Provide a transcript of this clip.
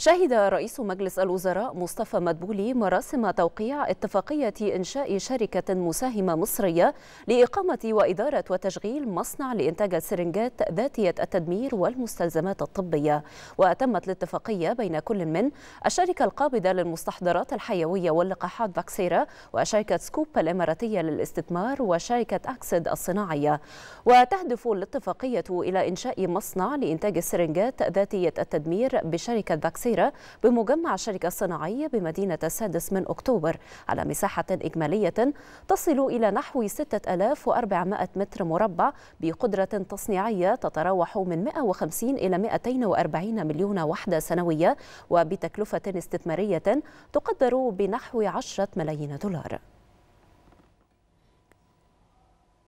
شهد رئيس مجلس الوزراء مصطفى مدبولي مراسم توقيع اتفاقية إنشاء شركة مساهمة مصرية لإقامة وإدارة وتشغيل مصنع لإنتاج السرنجات ذاتية التدمير والمستلزمات الطبية وتمت الاتفاقية بين كل من الشركة القابضة للمستحضرات الحيوية واللقاحات فاكسيرا وشركة سكوب الإماراتية للاستثمار وشركة أكسد الصناعية وتهدف الاتفاقية إلى إنشاء مصنع لإنتاج السرنجات ذاتية التدمير بشركة فاكسيرا الأخيرة بمجمع الشركة الصناعية بمدينة السادس من أكتوبر على مساحة إجمالية تصل إلى نحو 6400 متر مربع بقدرة تصنيعية تتراوح من 150 إلى 240 مليون وحدة سنوية وبتكلفة استثمارية تقدر بنحو 10 ملايين دولار